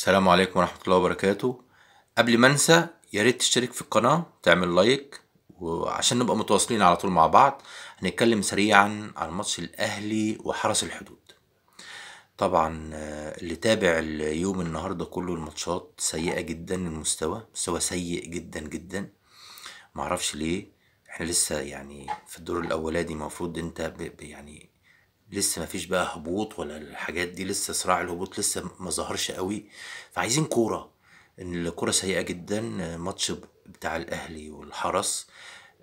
السلام عليكم ورحمة الله وبركاته قبل ما انسى يا ريت تشترك في القناة تعمل لايك وعشان نبقى متواصلين على طول مع بعض هنتكلم سريعا عن ماتش الاهلي وحرس الحدود طبعا آه، اللي تابع اليوم النهارده كله الماتشات سيئه جدا المستوى مستوى سيء جدا جدا معرفش ليه احنا لسه يعني في الدور الاولاني المفروض انت يعني لسه ما فيش بقى هبوط ولا الحاجات دي لسه صراع الهبوط لسه ما ظهرش قوي فعايزين كوره ان الكوره سيئه جدا ماتش بتاع الاهلي والحرس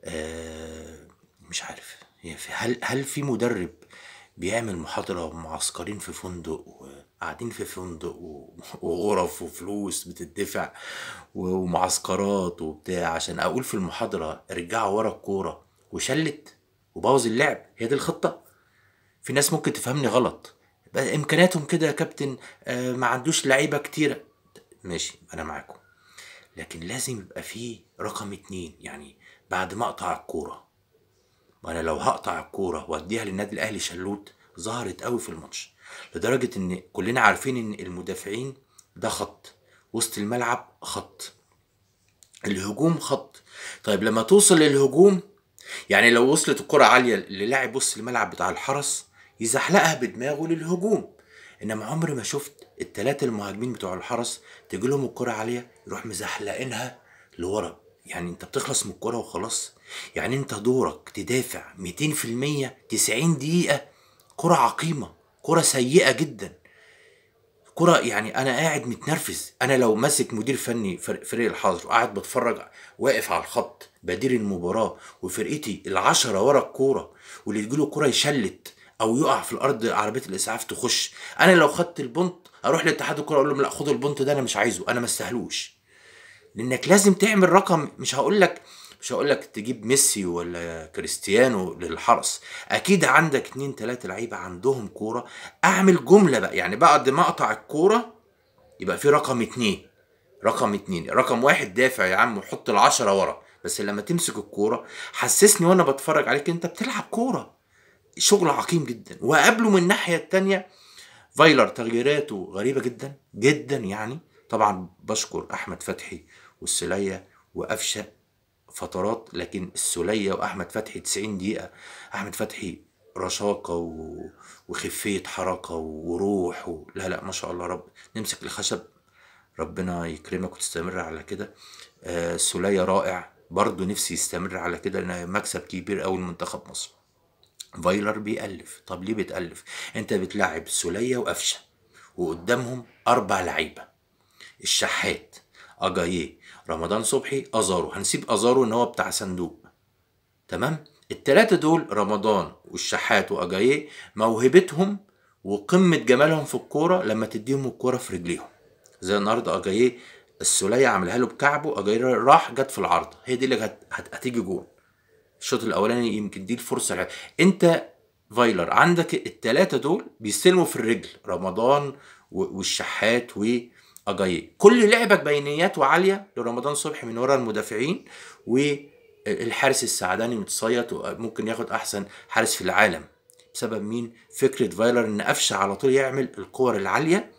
آه، مش عارف يعني هل هل في مدرب بيعمل محاضره معسكرين في فندق وقاعدين في فندق وغرف وفلوس بتدفع ومعسكرات وبتاع عشان اقول في المحاضره ارجعوا ورا الكوره وشلت وبوظ اللعب هي دي الخطه في ناس ممكن تفهمني غلط امكانياتهم كده يا كابتن آه، ما عندوش لعيبه كتيره ماشي انا معاكم لكن لازم يبقى فيه رقم اتنين يعني بعد ما اقطع الكوره وانا لو هقطع الكوره واديها للنادي الاهلي شلوت ظهرت قوي في الماتش لدرجه ان كلنا عارفين ان المدافعين ده خط وسط الملعب خط الهجوم خط طيب لما توصل للهجوم يعني لو وصلت الكرة عالية للاعب وسط الملعب بتاع الحرس يزحلقها بدماغه للهجوم انما عمري ما شفت التلاتة المهاجمين بتوع الحرس تجي لهم الكره عاليه يروح مزحلقينها لورا يعني انت بتخلص من الكره وخلاص يعني انت دورك تدافع 200% 90 دقيقه كره عقيمه كره سيئه جدا كرة يعني انا قاعد متنرفز انا لو ماسك مدير فني فريق الحظر وقاعد بتفرج واقف على الخط بدير المباراه وفرقتي العشرة ورا الكوره واللي تجيله الكوره يشلت او يقع في الارض عربيه الاسعاف تخش انا لو خدت البونت اروح لاتحاد الكوره اقول لهم لا خدوا البونت ده انا مش عايزه انا ما استاهلوش لانك لازم تعمل رقم مش هقول لك مش هقول لك تجيب ميسي ولا كريستيانو للحرس اكيد عندك اتنين تلاتة لعيبه عندهم كوره اعمل جمله بقى يعني بعد ما اقطع الكوره يبقى في رقم اتنين رقم اتنين رقم واحد دافع يا عم وحط العشرة ورا بس لما تمسك الكورة حسسني وانا بتفرج عليك انت بتلعب كورة شغل عقيم جدا وقابله من الناحيه الثانيه فايلر تغييراته غريبه جدا جدا يعني طبعا بشكر احمد فتحي والسليه وقفشه فترات لكن السليه واحمد فتحي 90 دقيقه احمد فتحي رشاقه و... وخفيه حركه وروح و... لا لا ما شاء الله رب نمسك الخشب ربنا يكرمك وتستمر على كده آه سليه رائع برضو نفسي يستمر على كده لأنه مكسب كبير قوي لمنتخب مصر فايلر بيألف طب ليه بتألف انت بتلعب سولية وقفشة وقدامهم اربع لعيبة الشحات اجاييه رمضان صبحي ازارو هنسيب ازارو ان هو بتاع صندوق تمام التلاتة دول رمضان والشحات واجاييه موهبتهم وقمة جمالهم في الكورة لما تديهم الكورة في رجليهم زي النهارده اجاييه السولية عملها له بكعبه اجاييه راح جت في العرض هي دي اللي هتيجي جول الشوط الاولاني يمكن دي الفرصه الحلوه انت فايلر عندك الثلاثه دول بيستلموا في الرجل رمضان والشحات واجاييه كل لعبك بينيات وعاليه لرمضان صبحي من ورا المدافعين والحارس السعداني متصيط وممكن ياخد احسن حارس في العالم بسبب مين فكره فايلر ان قفشه على طول يعمل الكور العاليه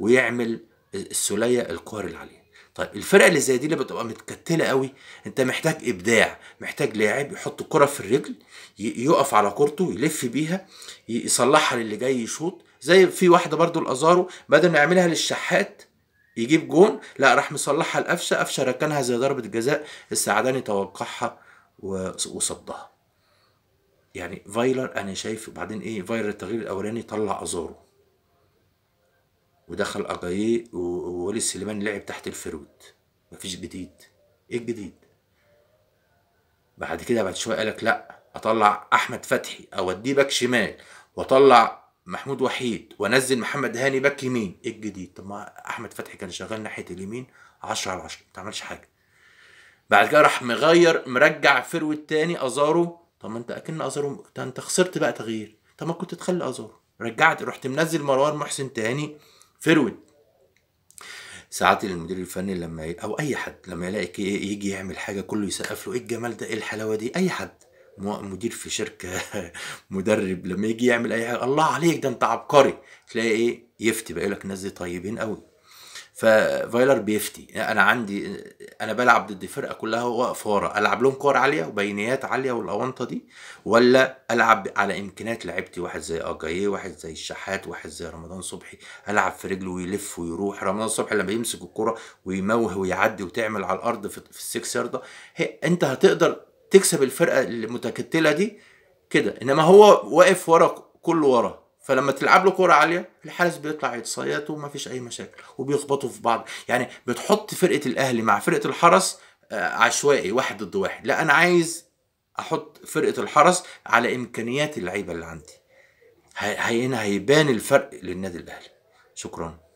ويعمل السوليه الكور العاليه طيب الفرقه اللي زي دي اللي بتبقى متكتله قوي انت محتاج ابداع محتاج لاعب يحط كره في الرجل يقف على كورته يلف بيها يصلحها للي جاي يشوط زي في واحده برضو الازارو بدل ما يعملها للشحات يجيب جون لا راح مصلحها لقفشه قفشه ركنها زي ضربه جزاء السعداني توقعها وصدها يعني فايلر انا شايف بعدين ايه فايلر التغيير الاولاني طلع ازارو ودخل اجاييه وولي سليمان لعب تحت الفرود مفيش جديد ايه الجديد بعد كده بعد شويه قالك لا اطلع احمد فتحي اوديه باك شمال واطلع محمود وحيد وانزل محمد هاني باك يمين ايه الجديد طب ما احمد فتحي كان شغال ناحيه اليمين 10 على 10 ما تعملش حاجه بعد كده راح مغير مرجع فروت تاني ازارو طب ما انت اكن ازارو انت خسرت بقى تغيير طب ما كنت تخلي ازارو رجعت رحت منزل مروان محسن تاني فرود ساعات المدير الفني لما ي... او اي حد لما يلاقي يجي يعمل حاجه كله يسقف له ايه الجمال ده ايه الحلاوه دي اي حد مدير في شركه مدرب لما يجي يعمل اي حاجه الله عليك ده انت عبقري تلاقي ايه يفتي بقى لك الناس دي طيبين قوي ففايلر بيفتي انا عندي انا بلعب ضد فرقه كلها ورا العب لهم كور عاليه وبينيات عاليه والاونطه دي ولا العب على امكانيات لعيبتي واحد زي اجاييه واحد زي الشحات واحد زي رمضان صبحي العب في رجله ويلف ويروح رمضان صبحي لما يمسك الكره ويموه ويعدي وتعمل على الارض في السكس ياردة انت هتقدر تكسب الفرقه المتكتله دي كده انما هو واقف ورا كله ورا فلما تلعب له كرة عالية الحارس بيطلع يتصيد وما فيش أي مشاكل وبيخبطوا في بعض يعني بتحط فرقة الأهلي مع فرقة الحرس آه، عشوائي واحد ضد واحد لا أنا عايز أحط فرقة الحرس على إمكانيات اللعيبة اللي عندي هنا هيبان الفرق للنادي الأهلي شكرا